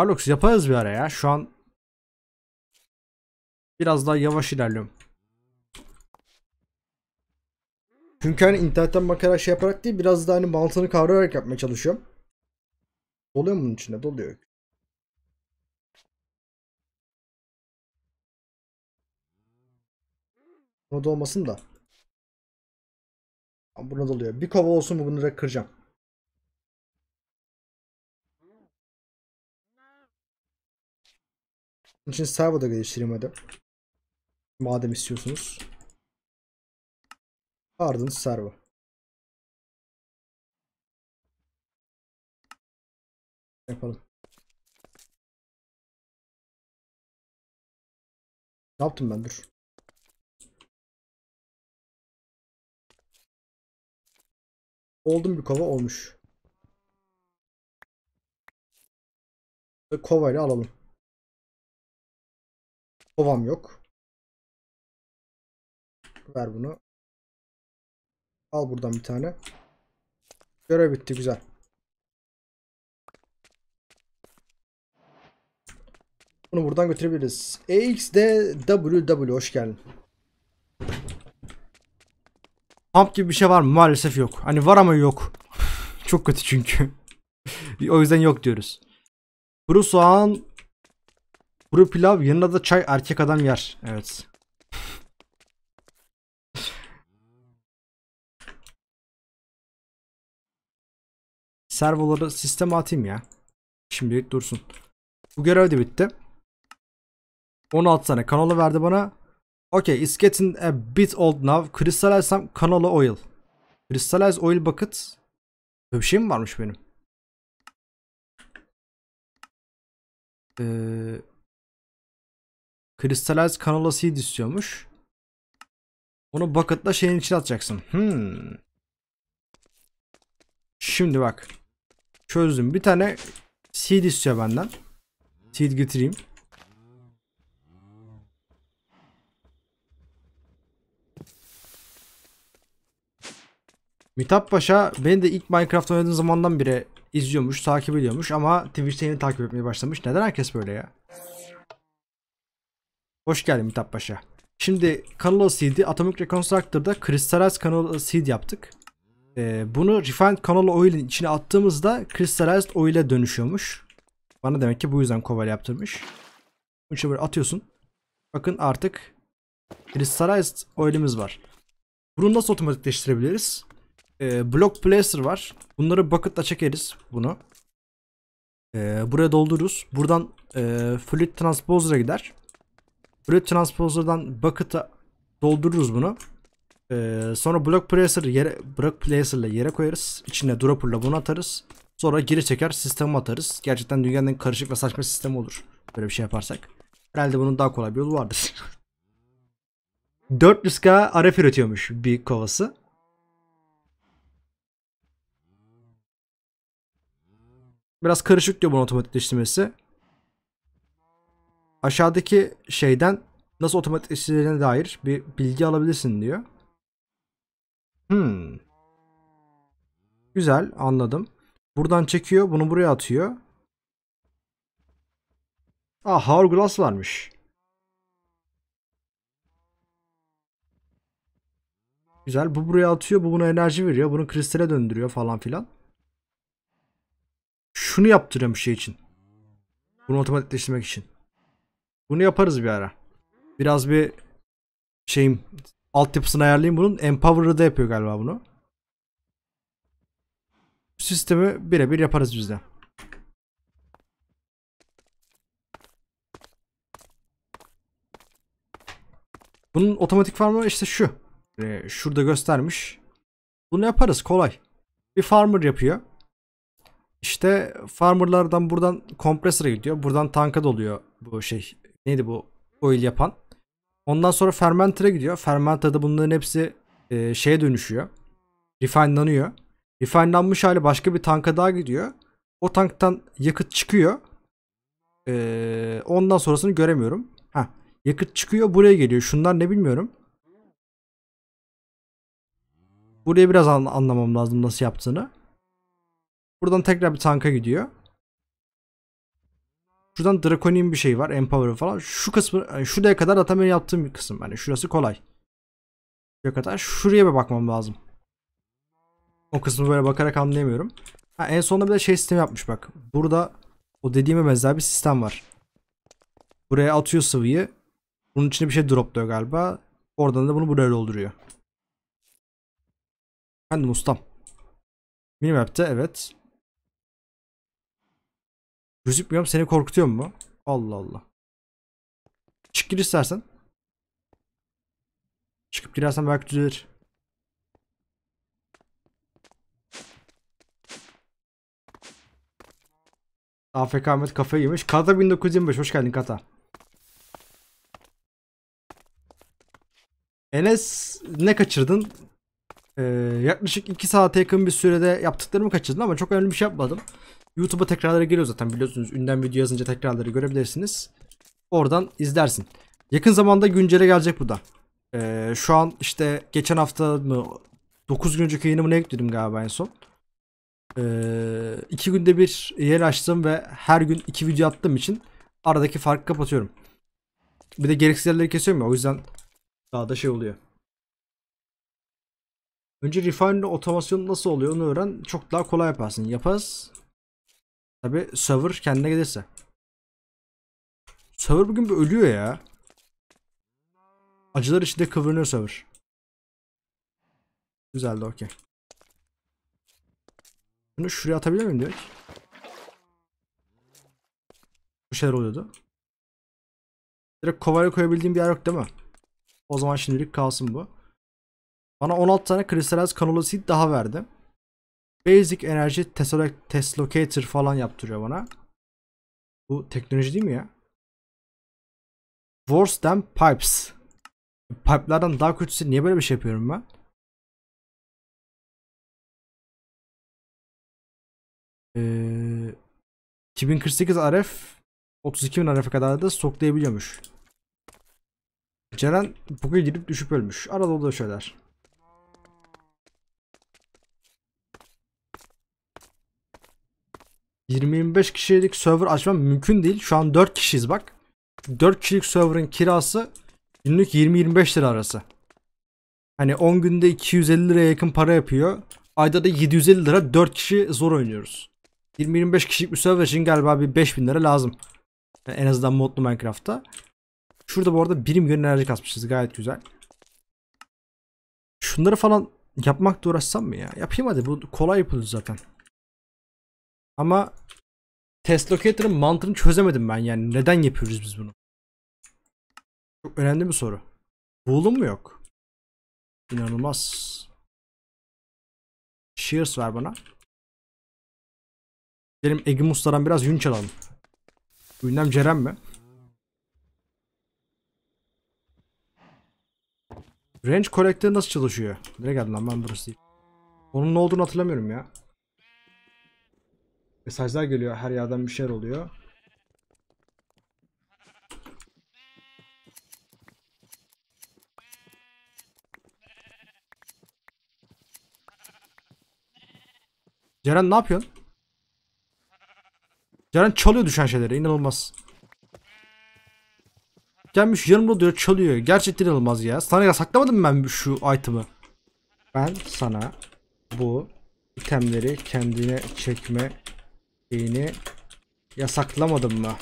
Harlox yaparız bir ara ya. Şu an biraz daha yavaş ilerliyorum. Çünkü hani internetten bakarak şey yaparak değil biraz daha hani mantığını kavrayarak yapmaya çalışıyorum. Doluyor mu bunun içinde? Doluyor. Burada olmasın da. Burada doluyor. Bir kova olsun mu bunu direkt kıracağım. Onun için servo da geliştireyim hadi. Madem istiyorsunuz. Ardın servo. Yapalım. Ne yaptım ben dur. Oldum bir kova olmuş. Kovayla alalım. Kovam yok. Ver bunu. Al buradan bir tane. Görev bitti güzel. Bunu buradan götürebiliriz. AXDWW hoş geldin. Pump gibi bir şey var mı? Maalesef yok. Hani var ama yok. Çok kötü çünkü. o yüzden yok diyoruz. Kuru soğan Kuru pilav yanında da çay erkek adam yer. Evet. Servoları sisteme atayım ya. Şimdi dursun. Bu görev de bitti. 16 tane kanalı verdi bana. Okay, it's getting a bit old now. Crystallize some canola oil. Crystallize oil bucket. Böyle bir şey mi varmış benim? Ee, Crystallize Canola Seed istiyormuş. Onu bucket'la şeyin içine atacaksın. Hmm. Şimdi bak. Çözdüm. Bir tane seed istiyor benden. Seed getireyim. Mithat Paşa beni de ilk Minecraft oynadığım zamandan beri izliyormuş, takip ediyormuş ama Twitch'te yeni takip etmeye başlamış. Neden herkes böyle ya? Hoş geldin Mithat Paşa. Şimdi Canolo Seed, Atomic Reconstructor'da Crystallize Canolo Seed yaptık. Ee, bunu Refined Canolo Oil'in içine attığımızda Crystallized Oil'e dönüşüyormuş. Bana demek ki bu yüzden koval yaptırmış. Bunu işte böyle atıyorsun. Bakın artık Crystallized Oil'imiz var. Bunu nasıl otomatikleştirebiliriz? Ee, block Placer var. Bunları bucket'la çekeriz bunu. Ee, buraya doldururuz. Buradan e, Fluid Transposer'a gider. Böyle Transposer'dan bucket'a doldururuz bunu. Ee, sonra block placer yere block placer'la yere koyarız. İçine dropper'la bunu atarız. Sonra geri çeker sistemi atarız. Gerçekten dünyanın en karışık ve saçma sistemi olur. Böyle bir şey yaparsak. Herhalde bunun daha kolay bir yolu vardır. 400k RF üretiyormuş bir kovası. Biraz karışık diyor bunun otomatikleştirmesi aşağıdaki şeyden nasıl otomatikleştireceğine dair bir bilgi alabilirsin diyor. Hmm. Güzel anladım. Buradan çekiyor bunu buraya atıyor. Ah Hourglass varmış. Güzel. Bu buraya atıyor. Bu buna enerji veriyor. Bunu kristale döndürüyor falan filan. Şunu yaptırıyorum bir şey için. Bunu otomatikleştirmek için. Bunu yaparız bir ara. Biraz bir şeyim altyapısını ayarlayayım bunun. Empower'ı da yapıyor galiba bunu. Sistemi birebir yaparız biz de. Bunun otomatik farmı işte şu. Ee, şurada göstermiş. Bunu yaparız kolay. Bir farmer yapıyor. İşte farmerlardan buradan kompresöre gidiyor. Buradan tanka doluyor bu şey neydi bu oil yapan. Ondan sonra fermentere gidiyor. Fermentada bunların hepsi e, şeye dönüşüyor. Refinelanıyor. Refinelanmış hali başka bir tanka daha gidiyor. O tanktan yakıt çıkıyor. E, ondan sonrasını göremiyorum. Heh, yakıt çıkıyor buraya geliyor. Şunlar ne bilmiyorum. Buraya biraz an anlamam lazım nasıl yaptığını. Buradan tekrar bir tanka gidiyor. Şuradan Draconian bir şey var. Empower falan. Şu kısmı yani şuraya kadar zaten benim yaptığım bir kısım. Yani şurası kolay. Şuraya kadar. Şuraya bir bakmam lazım. O kısmı böyle bakarak anlayamıyorum. Ha, en sonunda bir de şey sistemi yapmış bak. Burada o dediğime benzer bir sistem var. Buraya atıyor sıvıyı. Bunun içine bir şey dropluyor galiba. Oradan da bunu buraya dolduruyor. Efendim ustam. Minimap'te evet. Gözükmüyorum seni korkutuyor mu? Allah Allah. Çık gir istersen. Çıkıp girersen belki düzelir. AFK Ahmet kafayı yemiş. Kata 1925 hoş geldin Kata. Enes ne kaçırdın? Ee, yaklaşık 2 saate yakın bir sürede yaptıklarımı kaçırdım ama çok önemli bir şey yapmadım. YouTube'a tekrarları geliyor zaten biliyorsunuz. Ünden video yazınca tekrarları görebilirsiniz. Oradan izlersin. Yakın zamanda güncele gelecek bu da. Ee, şu an işte geçen hafta mı 9 gün önceki yayınımı ne yükledim galiba en son. Ee, iki günde bir yer açtım ve her gün iki video attığım için aradaki farkı kapatıyorum. Bir de gereksiz yerleri kesiyorum ya o yüzden daha da şey oluyor. Önce refine otomasyon nasıl oluyor onu öğren. Çok daha kolay yaparsın. Yaparız. Tabi server kendine gelirse. Server bugün bir ölüyor ya. Acılar içinde kıvırınıyor server. Güzeldi okey. Bunu şuraya atabilir miyim diyor. Bu şeyler oluyordu. Direkt kovaya koyabildiğim bir yer yok değil mi? O zaman şimdilik kalsın bu. Bana 16 tane Crystalize Canola Seed daha verdim. Basic enerji Teslocator falan yaptırıyor bana. Bu teknoloji değil mi ya? Worse than pipes. Pipe'lardan daha kötüsü niye böyle bir şey yapıyorum ben? Ee, 2048 RF 32.000 RF'e kadar da soklayabiliyormuş. Ceren bugün girip düşüp ölmüş. Arada o da şeyler. 25 kişilik server açmam mümkün değil. Şu an 4 kişiyiz bak. 4 kişilik server'ın kirası günlük 20-25 lira arası. Hani 10 günde 250 liraya yakın para yapıyor. Ayda da 750 lira 4 kişi zor oynuyoruz. 20-25 kişilik bir server için galiba bir 5000 lira lazım. Yani en azından modlu Minecraft'ta. Şurada bu arada birim yön enerji kasmışız gayet güzel. Şunları falan yapmakla uğraşsam mı ya? Yapayım hadi bu kolay yapılır zaten. Ama Test locator'ın mantığını çözemedim ben yani. Neden yapıyoruz biz bunu? Çok önemli bir soru. Bool'un mu yok? İnanılmaz. Shears ver bana. Benim Egimus'tan biraz yün çalalım. Ünlem Ceren mi? Range Collector nasıl çalışıyor? Nereye geldin lan ben burası değil. Onun ne olduğunu hatırlamıyorum ya. Mesajlar geliyor her yerden bir şeyler oluyor. Ceren ne yapıyorsun? Ceren çalıyor düşen şeyleri inanılmaz. Gelmiş yanımda diyor çalıyor. Gerçekten inanılmaz ya. Sana ya saklamadım ben şu item'ı. Ben sana bu itemleri kendine çekme şeyini yasaklamadım mı?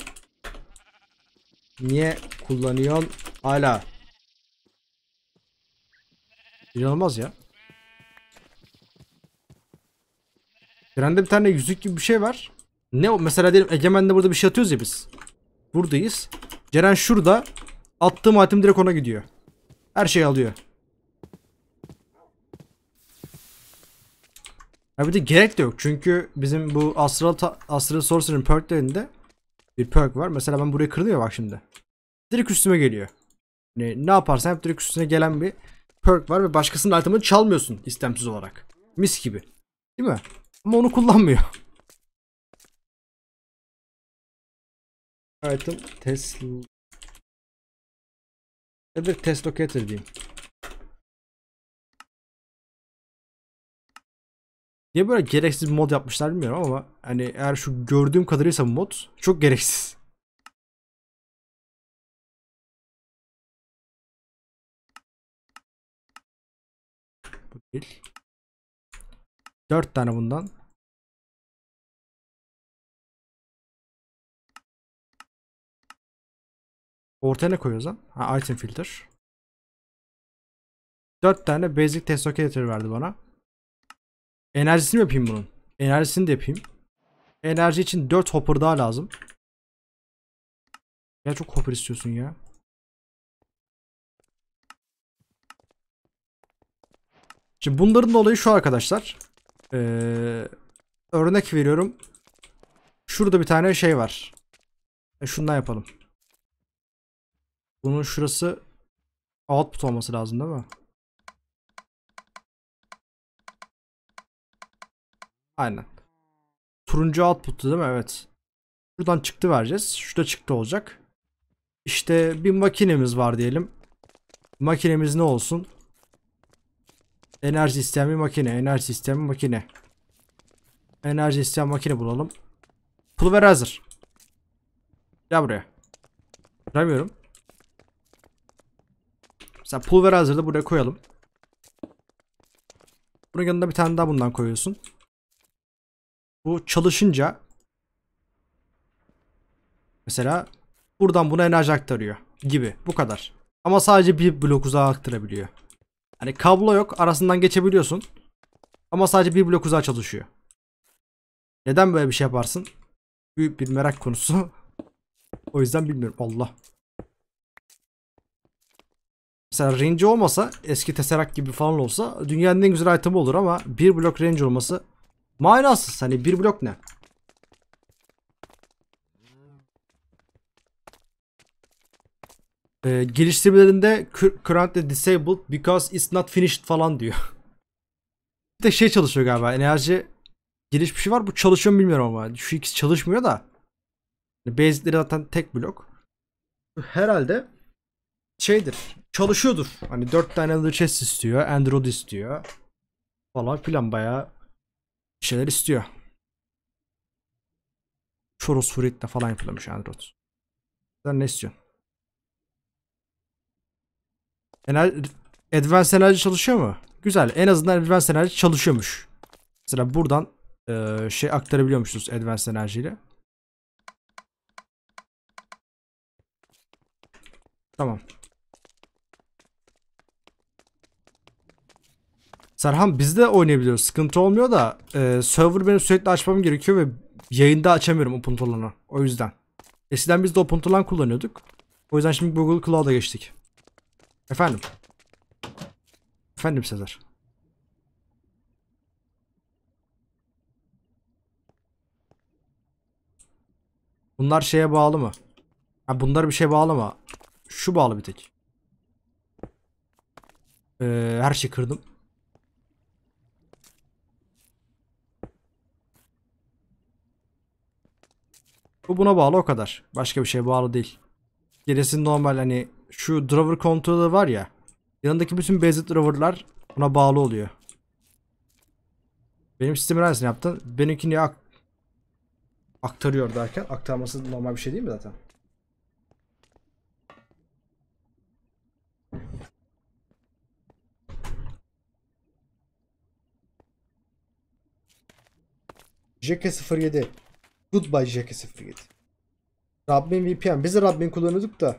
Niye kullanıyorsun hala? İnanılmaz ya. Trende bir tane yüzük gibi bir şey var. Ne o? Mesela diyelim Egemen'de burada bir şey atıyoruz ya biz. Buradayız. Ceren şurada. Attığım item direkt ona gidiyor. Her şeyi alıyor. Ha bir de gerek de yok çünkü bizim bu Astral, Astral Sorcerer'ın perklerinde bir perk var. Mesela ben buraya kırılıyor bak şimdi. Direkt üstüme geliyor. Yani ne yaparsan hep direkt üstüne gelen bir perk var ve başkasının itemını çalmıyorsun istemsiz olarak. Mis gibi. Değil mi? Ama onu kullanmıyor. Item Tesla. Ya da test locator diyeyim. Niye böyle gereksiz bir mod yapmışlar bilmiyorum ama hani eğer şu gördüğüm kadarıyla bu mod çok gereksiz. Bu değil. 4 tane bundan. Ortaya ne koyuyoruz lan? Ha item filter. 4 tane basic test locator verdi bana. Enerjisini mi yapayım bunun? Enerjisini de yapayım. Enerji için 4 hopper daha lazım. Ya çok hopper istiyorsun ya. Şimdi bunların da olayı şu arkadaşlar. Ee, örnek veriyorum. Şurada bir tane şey var. E şundan yapalım. Bunun şurası output olması lazım değil mi? Aynen. Turuncu output'tu değil mi? Evet. Buradan çıktı vereceğiz. Şurada çıktı olacak. İşte bir makinemiz var diyelim. Makinemiz ne olsun? Enerji sistemi makine. Enerji sistemi makine. Enerji sistemi makine bulalım. Pulverizer. Gel buraya. Kıramıyorum. Mesela pulverizer'ı da buraya koyalım. Bunun yanında bir tane daha bundan koyuyorsun. Bu çalışınca mesela buradan buna enerji aktarıyor gibi bu kadar. Ama sadece bir blok uzağa aktarabiliyor. Hani kablo yok arasından geçebiliyorsun. Ama sadece bir blok uzağa çalışıyor. Neden böyle bir şey yaparsın? Büyük bir merak konusu. o yüzden bilmiyorum. Allah. Mesela range olmasa eski teserak gibi falan olsa dünyanın en güzel itemı olur ama bir blok range olması Manasız hani bir blok ne? Ee, geliştirmelerinde currently disabled because it's not finished falan diyor. bir de şey çalışıyor galiba enerji gelişmişi var bu çalışıyor mu bilmiyorum ama şu ikisi çalışmıyor da. Hani basic'leri zaten tek blok. Herhalde şeydir çalışıyordur. Hani 4 tane chest istiyor Android istiyor falan filan bayağı bir şeyler istiyor. Çoros Suret'te falan yapılmış Android. Sen ne istiyorsun? Enerji, advanced enerji çalışıyor mu? Güzel. En azından advanced enerji çalışıyormuş. Mesela buradan e, şey aktarabiliyormuşuz advanced enerjiyle. Tamam. Serhan biz de oynayabiliyoruz. Sıkıntı olmuyor da e, server benim sürekli açmam gerekiyor ve yayında açamıyorum open tool'unu. O yüzden. Eskiden biz de open tool kullanıyorduk. O yüzden şimdi Google Cloud'a geçtik. Efendim. Efendim Sezer. Bunlar şeye bağlı mı? Ha bunlar bir şeye bağlı mı? Şu bağlı bir tek. Ee, her şeyi kırdım. Bu buna bağlı o kadar. Başka bir şeye bağlı değil. Gerisi normal hani şu driver kontrolü var ya. Yanındaki bütün basic driver'lar buna bağlı oluyor. Benim sistemin aynısını yaptın. Benimki niye ak aktarıyor derken aktarması normal bir şey değil mi zaten? JK07 Goodbye JK07. Rabbin VPN. Biz de Rabbin kullanıyorduk da.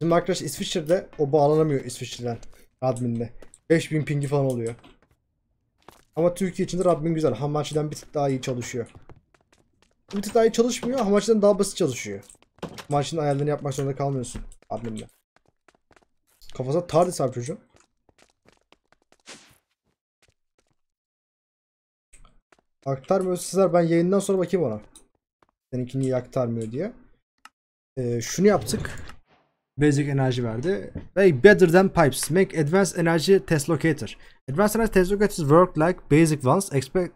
Bizim arkadaş İsviçre'de o bağlanamıyor İsviçre'den. Rabbin'le. 5000 pingi falan oluyor. Ama Türkiye içinde Rabbin güzel. Hamachi'den bir tık daha iyi çalışıyor. Bir tık daha iyi çalışmıyor. Hamachi'den daha basit çalışıyor. Hamachi'nin ayarlarını yapmak zorunda kalmıyorsun. Rabbin'le. Kafasına TARDIS var çocuğun. Aktar sizler ben yayından sonra bakayım ona. Seninkini niye aktarmıyor diye. Ee, şunu yaptık. Basic enerji verdi. Hey, better than pipes. Make advanced energy test locator. Advanced energy test locators work like basic ones. Expect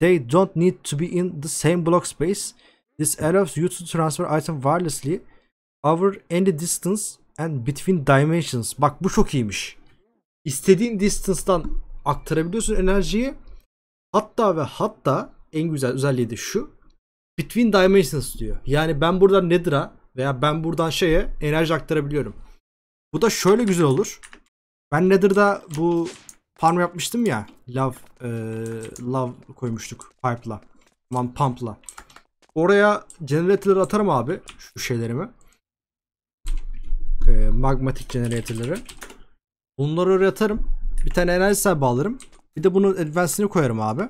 they don't need to be in the same block space. This allows you to transfer item wirelessly over any distance and between dimensions. Bak bu çok iyiymiş. İstediğin distance'dan aktarabiliyorsun enerjiyi. Hatta ve hatta en güzel özelliği de şu between dimensions diyor. Yani ben buradan Nedra'a veya ben buradan şeye enerji aktarabiliyorum. Bu da şöyle güzel olur. Ben Nether'da bu farm yapmıştım ya. Love, e, love koymuştuk pipe'la. Tamam pump'la. Oraya generatorları atarım abi. Şu şeylerimi. E, magmatik generatorları. Bunları oraya atarım. Bir tane enerji alırım. Bir de bunun advance'ini koyarım abi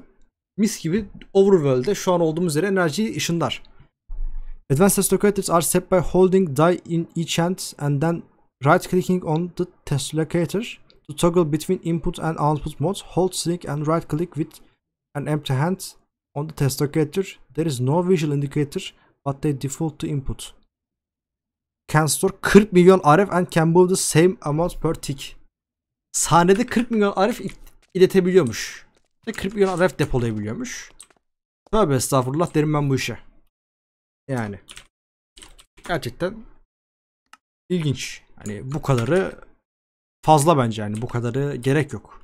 mis gibi overworld'de şu an olduğumuz yere enerjiyi ışınlar. Advanced locators are set by holding die in each hand and then right clicking on the test locator to toggle between input and output modes. Hold sync and right click with an empty hand on the test locator. There is no visual indicator but they default to input. Can store 40 milyon RF and can move the same amount per tick. Sahnede 40 milyon RF iletebiliyormuş. Ve 40 milyon ref depolayabiliyormuş. Tövbe estağfurullah derim ben bu işe. Yani. Gerçekten ilginç. Hani bu kadarı fazla bence yani bu kadarı gerek yok.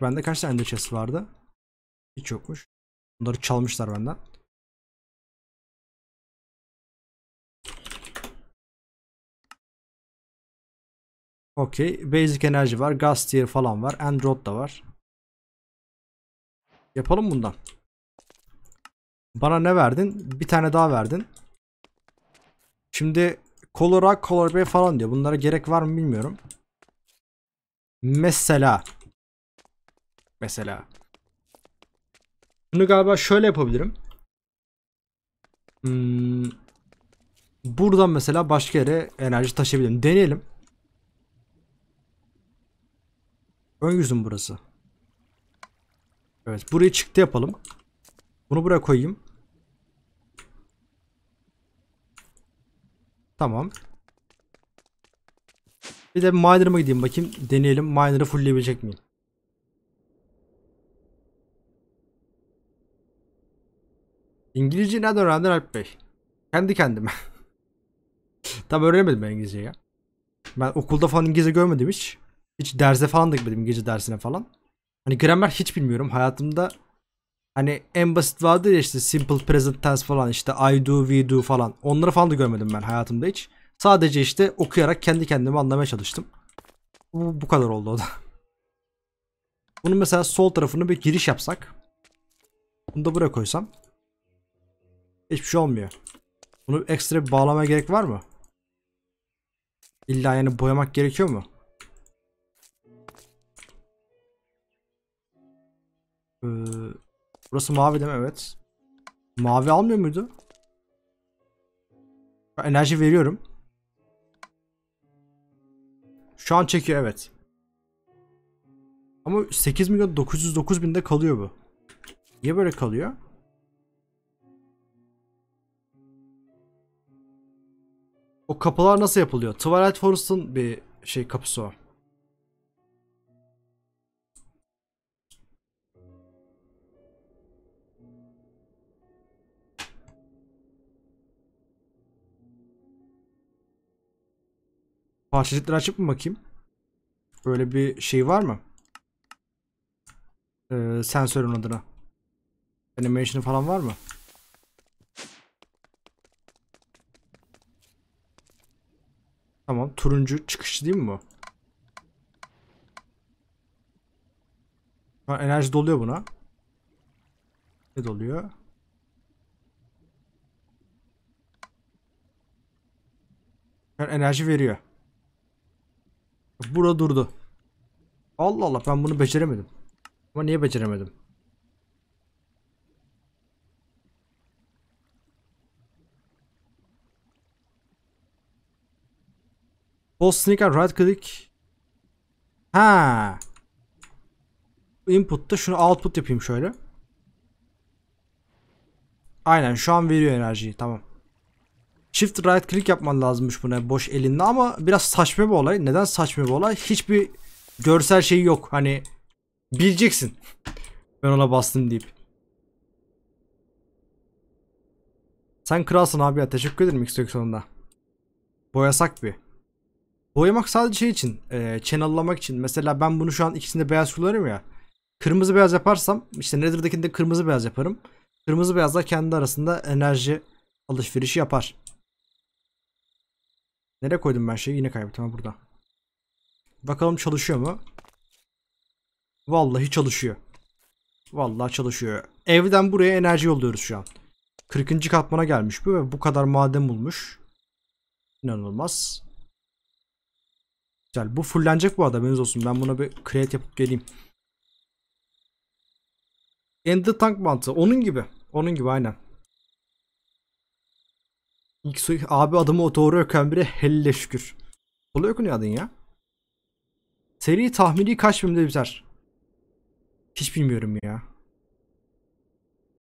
Bende kaç tane chest vardı? Hiç yokmuş. Bunları çalmışlar benden. Okey. Basic enerji var. Gas tier falan var. Android da var. Yapalım bundan. Bana ne verdin? Bir tane daha verdin. Şimdi Color A, Color B falan diyor. Bunlara gerek var mı bilmiyorum. Mesela. Mesela. Bunu galiba şöyle yapabilirim. Hmm. Buradan mesela başka yere enerji taşıyabilirim. Deneyelim. Ön yüzüm burası. Evet burayı çıktı yapalım. Bunu buraya koyayım. Tamam. Bir de miner'ıma gideyim bakayım. Deneyelim miner'ı fullleyebilecek miyim? İngilizce nereden öğrendin Alp Bey? Kendi kendime. Tam öğrenemedim ben İngilizce ya. Ben okulda falan İngilizce görmedim hiç. Hiç derse falan da gitmedim gece dersine falan. Hani gramer hiç bilmiyorum. Hayatımda hani en basit vardır ya işte simple present tense falan işte I do we do falan. Onları falan da görmedim ben hayatımda hiç. Sadece işte okuyarak kendi kendimi anlamaya çalıştım. Bu, bu kadar oldu o da. Bunun mesela sol tarafını bir giriş yapsak. Bunu da buraya koysam. Hiçbir şey olmuyor. Bunu ekstra bir bağlamaya gerek var mı? İlla yani boyamak gerekiyor mu? Ee, burası mavi değil mi? Evet. Mavi almıyor muydu? enerji veriyorum. Şu an çekiyor evet. Ama 8 milyon 909 binde kalıyor bu. Niye böyle kalıyor? O kapılar nasıl yapılıyor? Twilight Forest'ın bir şey kapısı o. Parçacıkları açıp mı bakayım? Böyle bir şey var mı? Ee, sensörün adına. Animation falan var mı? Tamam. Turuncu çıkışı değil mi bu? Enerji doluyor buna. Ne doluyor? Enerji veriyor. Burada durdu. Allah Allah ben bunu beceremedim. Ama niye beceremedim? Post sneaker right click. Ha. Input'ta şunu output yapayım şöyle. Aynen şu an veriyor enerjiyi tamam. Çift right click yapman lazımmış buna boş elinde ama biraz saçma bir olay. Neden saçma bir olay? Hiçbir görsel şey yok. Hani bileceksin. Ben ona bastım deyip. Sen kralsın abi ya. Teşekkür ederim x sonunda. Boyasak bir. Boyamak sadece şey için. E, channellamak için. Mesela ben bunu şu an ikisinde beyaz kullanıyorum ya. Kırmızı beyaz yaparsam işte Nether'dakinde kırmızı beyaz yaparım. Kırmızı beyazlar kendi arasında enerji alışverişi yapar. Nereye koydum ben şeyi? Yine kaybettim. Ha, burada. Bakalım çalışıyor mu? Vallahi çalışıyor. Vallahi çalışıyor. Evden buraya enerji yolluyoruz şu an. 40. katmana gelmiş bu ve bu kadar maden bulmuş. İnanılmaz. Güzel. Bu fullenecek bu arada. Beniz olsun. Ben buna bir create yapıp geleyim. Ender tank mantığı. Onun gibi. Onun gibi aynen. İlk soy abi adımı o doğru öken biri helle şükür. Kolay okunuyor adın ya. Seri tahmini kaç bölümde biter? Hiç bilmiyorum ya.